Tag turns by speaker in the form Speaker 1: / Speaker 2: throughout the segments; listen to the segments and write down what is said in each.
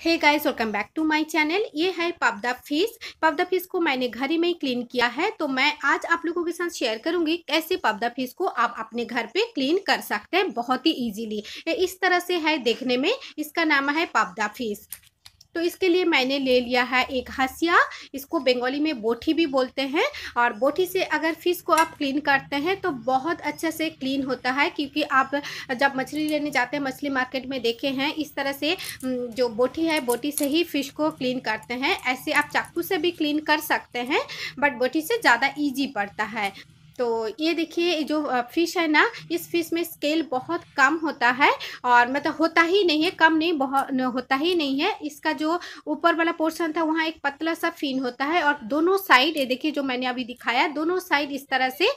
Speaker 1: hey guys welcome back to my channel ये है पापदा fish पावदा fish को मैंने घर ही में क्लीन किया है तो मैं आज आप लोगों के साथ शेयर करूंगी कैसे पापदा फिश को आप अपने घर पे क्लीन कर सकते हैं बहुत ही इजीली इस तरह से है देखने में इसका नाम है पापदा फिश तो इसके लिए मैंने ले लिया है एक हसिया इसको बंगाली में बोठी भी बोलते हैं और बोठी से अगर फिश को आप क्लीन करते हैं तो बहुत अच्छे से क्लीन होता है क्योंकि आप जब मछली लेने जाते हैं मछली मार्केट में देखे हैं इस तरह से जो बोठी है बोटी से ही फिश को क्लीन करते हैं ऐसे आप चाकू से भी क्लीन कर सकते हैं बट बोटी से ज़्यादा ईजी पड़ता है तो ये देखिए जो फिश है ना इस फिश में स्केल बहुत कम होता है और मतलब होता ही नहीं है कम नहीं बहुत होता ही नहीं है इसका जो ऊपर वाला पोर्शन था वहाँ एक पतला सा फिन होता है और दोनों साइड ये देखिए जो मैंने अभी दिखाया दोनों साइड इस तरह से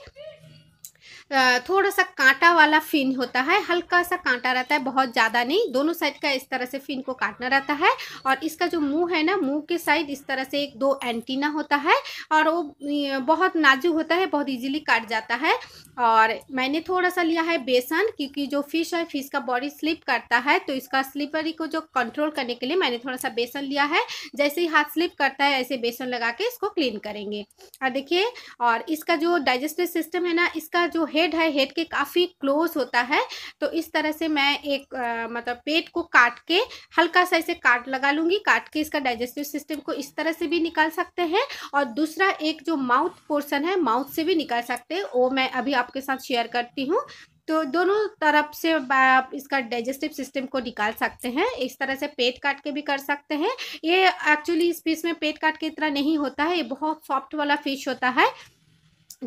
Speaker 1: थोड़ा सा कांटा वाला फिन होता है हल्का सा कांटा रहता है बहुत ज़्यादा नहीं दोनों साइड का इस तरह से फिन को काटना रहता है और इसका जो मुंह है ना मुंह के साइड इस तरह से एक दो एंटीना होता है और वो बहुत नाजुक होता है बहुत इजीली काट जाता है और मैंने थोड़ा सा लिया है बेसन क्योंकि जो फिश है फिश का बॉडी स्लिप करता है तो इसका स्लिपरी को जो कंट्रोल करने के लिए मैंने थोड़ा सा बेसन लिया है जैसे ही हाथ स्लिप करता है ऐसे बेसन लगा के इसको क्लीन करेंगे और देखिए और इसका जो डाइजेस्टिव सिस्टम है ना इसका जो हेड है हेड के काफ़ी क्लोज होता है तो इस तरह से मैं एक आ, मतलब पेट को काट के हल्का सा ऐसे काट लगा लूँगी काट के इसका डाइजेस्टिव सिस्टम को इस तरह से भी निकाल सकते हैं और दूसरा एक जो माउथ पोर्सन है माउथ से भी निकाल सकते हैं वो मैं अभी आप आपके साथ शेयर करती हूँ तो दोनों तरफ से आप इसका डाइजेस्टिव सिस्टम को निकाल सकते हैं इस तरह से पेट काट के भी कर सकते हैं ये एक्चुअली इस फिश में पेट काट के इतना नहीं होता है ये बहुत सॉफ्ट वाला फिश होता है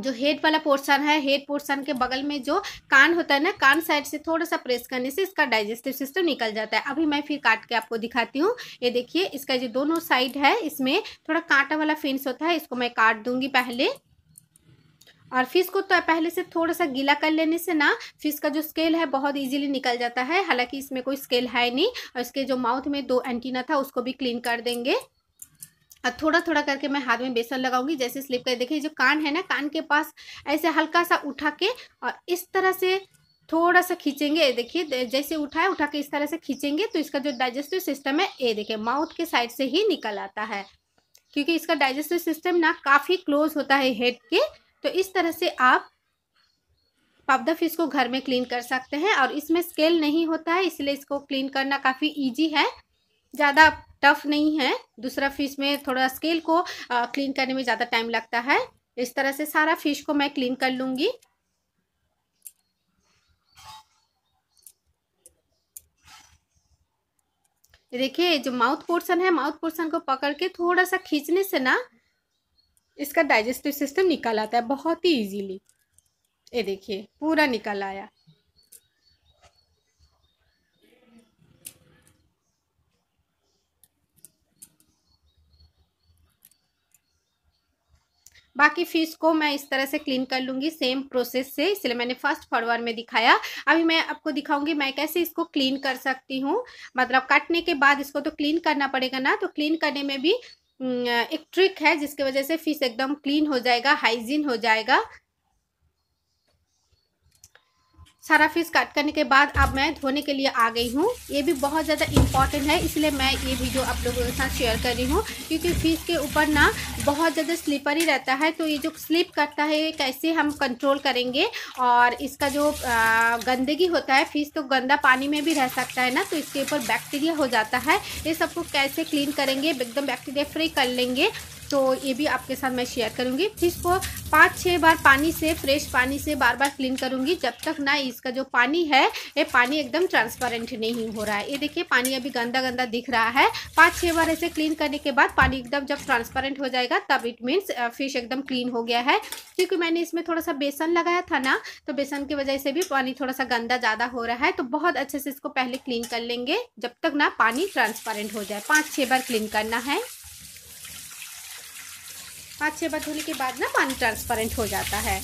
Speaker 1: जो हेड वाला पोर्शन है हेड पोर्शन के बगल में जो कान होता है ना कान साइड से थोड़ा सा प्रेस करने से इसका डाइजेस्टिव सिस्टम निकल जाता है अभी मैं फिर काट के आपको दिखाती हूँ ये देखिए इसका जो दोनों साइड है इसमें थोड़ा कांटा वाला फिंस होता है इसको मैं काट दूंगी पहले और फिश को तो पहले से थोड़ा सा गीला कर लेने से ना फिश का जो स्केल है बहुत इजीली निकल जाता है हालांकि इसमें कोई स्केल है नहीं और इसके जो माउथ में दो एंटीना था उसको भी क्लीन कर देंगे और थोड़ा थोड़ा करके मैं हाथ में बेसन लगाऊंगी जैसे स्लिप कर देखिए जो कान है ना कान के पास ऐसे हल्का सा उठा के और इस तरह से थोड़ा सा खींचेंगे देखिए जैसे उठाए उठा के इस तरह से खींचेंगे तो इसका जो डाइजेस्टिव सिस्टम है ये देखिए माउथ के साइड से ही निकल आता है क्योंकि इसका डाइजेस्टिव सिस्टम ना काफ़ी क्लोज होता है हेड के तो इस तरह से आप द फिश को घर में क्लीन कर सकते हैं और इसमें स्केल नहीं होता है इसलिए इसको क्लीन करना काफ़ी ईजी है ज़्यादा टफ नहीं है दूसरा फिश में थोड़ा स्केल को क्लीन करने में ज़्यादा टाइम लगता है इस तरह से सारा फिश को मैं क्लीन कर लूँगी देखिए जो माउथ पोर्शन है माउथ पोर्शन को पकड़ के थोड़ा सा खींचने से ना इसका डाइजेस्टिव सिस्टम निकल आता है बहुत ही इजीली ये देखिए पूरा निकल आया बाकी फिश को मैं इस तरह से क्लीन कर लूँगी सेम प्रोसेस से इसलिए मैंने फर्स्ट फॉरवर में दिखाया अभी मैं आपको दिखाऊंगी मैं कैसे इसको क्लीन कर सकती हूँ मतलब कटने के बाद इसको तो क्लीन करना पड़ेगा ना तो क्लीन करने में भी एक ट्रिक है जिसके वजह से फिश एकदम क्लीन हो जाएगा हाइजीन हो जाएगा सारा फिश काट करने के बाद अब मैं धोने के लिए आ गई हूँ ये भी बहुत ज़्यादा इंपॉर्टेंट है इसलिए मैं ये वीडियो आप लोगों के साथ शेयर कर रही हूँ क्योंकि फिश के ऊपर ना बहुत ज़्यादा स्लिपर ही रहता है तो ये जो स्लिप करता है कैसे हम कंट्रोल करेंगे और इसका जो गंदगी होता है फिश तो गंदा पानी में भी रह सकता है ना तो इसके ऊपर बैक्टीरिया हो जाता है ये सबको कैसे क्लीन करेंगे एकदम बैक्टीरिया फ्री कर लेंगे तो ये भी आपके साथ मैं शेयर करूँगी फिश को पाँच छः बार पानी से फ्रेश पानी से बार बार क्लीन करूँगी जब तक ना इसका जो पानी है ये पानी एकदम ट्रांसपेरेंट नहीं हो रहा है ये देखिए पानी अभी गंदा गंदा दिख रहा है पाँच छः बार ऐसे क्लीन करने के बाद पानी एकदम जब ट्रांसपेरेंट हो जाएगा तब इट मीन्स फिश एकदम क्लीन हो गया है क्योंकि मैंने इसमें थोड़ा सा बेसन लगाया था ना तो बेसन की वजह से भी पानी थोड़ा सा गंदा ज़्यादा हो रहा है तो बहुत अच्छे से इसको पहले क्लीन कर लेंगे जब तक ना पानी ट्रांसपेरेंट हो जाए पाँच छः बार क्लीन करना है पाँच छः बार धोने के बाद ना पानी ट्रांसपेरेंट हो जाता है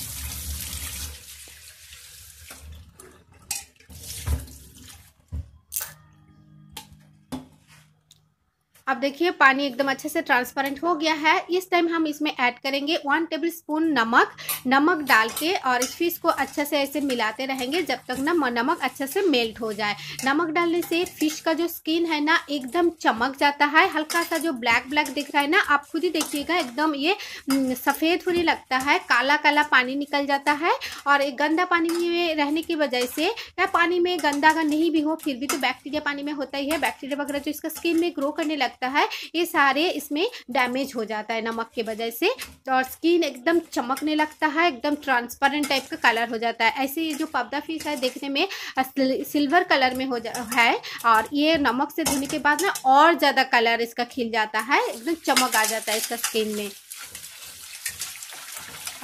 Speaker 1: अब देखिए पानी एकदम अच्छे से ट्रांसपेरेंट हो गया है इस टाइम हम इसमें ऐड करेंगे वन टेबल स्पून नमक नमक डाल के और इस फिश को अच्छे से ऐसे मिलाते रहेंगे जब तक ना नमक अच्छे से मेल्ट हो जाए नमक डालने से फिश का जो स्किन है ना एकदम चमक जाता है हल्का सा जो ब्लैक ब्लैक दिख रहा है ना आप खुद ही देखिएगा एकदम ये हम्म, सफ़ेद होने लगता है काला काला पानी निकल जाता है और एक गंदा पानी में रहने की वजह से या पानी में गंदा अगर नहीं भी हो फिर भी तो बैक्टीरिया पानी में होता ही है बैक्टीरिया वगैरह जो इसका स्किन में ग्रो करने लगता लगता है ये सारे इसमें डैमेज हो जाता है नमक के वजह से और स्किन एकदम चमकने लगता है एकदम ट्रांसपेरेंट टाइप का कलर हो जाता है ऐसे ये जो पबदा फीस है देखने में सिल्वर कलर में हो जा है और ये नमक से धोने के बाद ना और ज़्यादा कलर इसका खिल जाता है एकदम चमक आ जाता है इसका स्किन में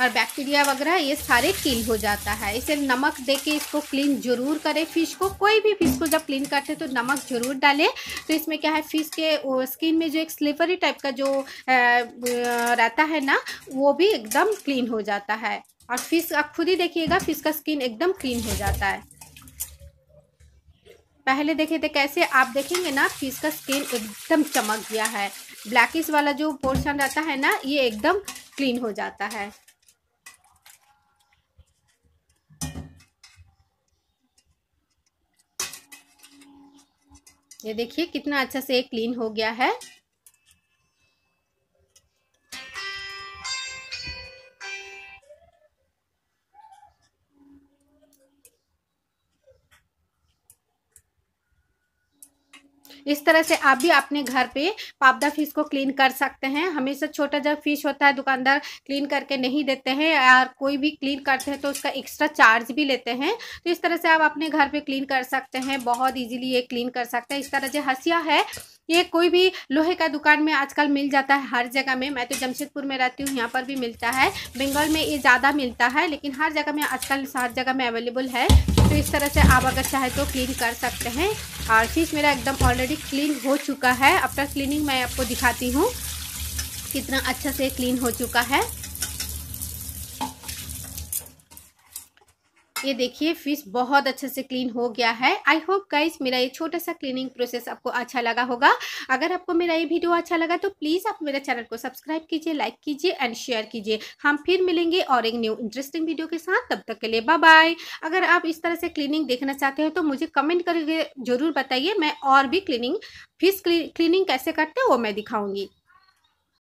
Speaker 1: और बैक्टीरिया वगैरह ये सारे किल हो जाता है इसे नमक दे के इसको क्लीन जरूर करें फिश को कोई भी फिश को जब क्लीन करते हैं तो नमक जरूर डालें तो इसमें क्या है फिश के स्किन में जो एक स्लिपरी टाइप का जो रहता है ना वो भी एकदम क्लीन हो जाता है और फिश आप खुद ही देखिएगा फिश का स्किन एकदम क्लीन हो जाता है पहले देखे थे कैसे आप देखेंगे ना फिश का स्किन एकदम चमक गया है ब्लैकिश वाला जो पोर्शन रहता है ना ये एकदम क्लीन हो जाता है ये देखिए कितना अच्छा से क्लीन हो गया है इस तरह से आप भी अपने घर पे पापदा फिश को क्लीन कर सकते हैं हमेशा छोटा जब फिश होता है दुकानदार क्लीन करके नहीं देते हैं या कोई भी क्लीन करते हैं तो उसका एक्स्ट्रा चार्ज भी लेते हैं तो इस तरह से आप अपने घर पर क्लीन कर सकते हैं बहुत ईजिली ये क्लीन कर सकते हैं इस तरह जो हसिया है ये कोई भी लोहे का दुकान में आजकल मिल जाता है हर जगह में मैं तो जमशेदपुर में रहती हूँ यहाँ पर भी मिलता है बंगाल में ये ज़्यादा मिलता है लेकिन हर जगह में आजकल हर जगह में अवेलेबल है तो इस तरह से आप अगर चाहे तो क्लीन कर सकते हैं और फिश मेरा एकदम ऑलरेडी क्लीन हो चुका है आफ्टर क्लीनिंग मैं आपको दिखाती हूँ कितना अच्छा से क्लीन हो चुका है ये देखिए फिश बहुत अच्छे से क्लीन हो गया है आई होप गाइस मेरा ये छोटा सा क्लीनिंग प्रोसेस आपको अच्छा लगा होगा अगर आपको मेरा ये वीडियो अच्छा लगा तो प्लीज़ आप मेरे चैनल को सब्सक्राइब कीजिए लाइक कीजिए एंड शेयर कीजिए हम फिर मिलेंगे और एक न्यू इंटरेस्टिंग वीडियो के साथ तब तक के लिए बाय अगर आप इस तरह से क्लीनिंग देखना चाहते हो तो मुझे कमेंट करके ज़रूर बताइए मैं और भी क्लीनिंग फिश क्लीनिंग कैसे करते हैं वो मैं दिखाऊँगी